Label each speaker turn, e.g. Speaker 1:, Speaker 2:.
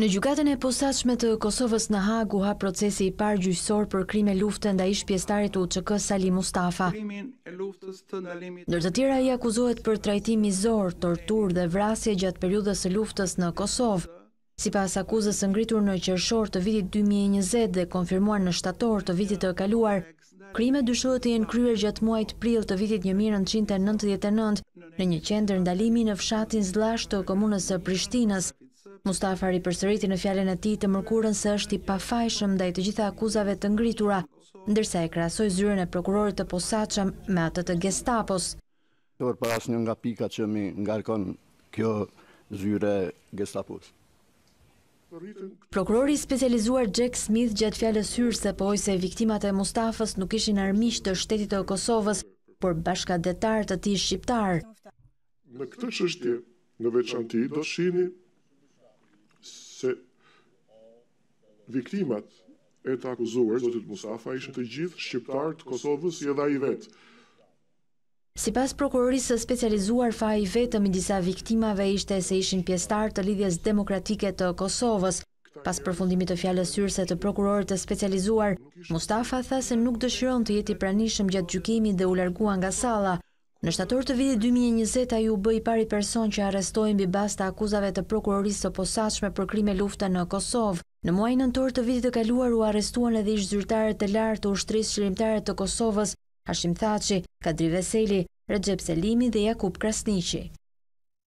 Speaker 1: Në gjukatën e posaqme të Kosovës në Hagu ha procesi i par gjyqësor për krime luftën nda ish pjestarit u QK Salim Mustafa. Nërë të tjera i akuzohet për trajtimi zorë, tortur dhe vrasje gjatë periudës e luftës në Kosovë. Si pas akuzës ngritur në qërshor të vitit 2020 dhe konfirmuar në shtator të vitit të kaluar, krime dyshohet i në kryer gjatë muajt pril të vitit 1999 në një qendër ndalimi në fshatin zlashtë të komunës së Prishtinës. Mustafa ri përsëriti në fjallin e ti të mërkurën se është i pafajshëm dhe i të gjitha akuzave të ngritura, ndërsa e krasoj zyrën e prokurorit të posaqëm me atët të gestapos.
Speaker 2: Por pas një nga pika që mi ngarkon kjo zyre gestapos.
Speaker 1: Prokurori specializuar Jack Smith gjatë fjallës hyrë se po ojse viktimat e Mustafës nuk ishin armisht të shtetit të Kosovës, për bashkadetar të ti shqiptar.
Speaker 2: Në këtë qështje, në veçanti, do shini se viktimat e të akuzuar, zotit Musafa, ishën të gjithë shqiptar të Kosovës i edhe i vetë.
Speaker 1: Si pas prokurorisë specializuar fa i vetëm i disa viktimave ishte se ishin pjestar të lidhjes demokratike të Kosovës, pas përfundimit të fjallës syrse të prokurorit të specializuar, Mustafa tha se nuk dëshiron të jeti pranishëm gjatë gjukimi dhe u largua nga sala. Në shtator të vidit 2020 a ju bëj pari person që arestojnë basta akuzave të prokurorisë të posashme për krime lufta në Kosovë. Në muaj nëntor të vidit të kaluar u arestuan edhe ish zyrtarët të lartë të ushtrisë shlimtarët të Kosovës, Hashim Thaci, Kadri Veseli, Recep Selimi dhe Jakub Krasniqi.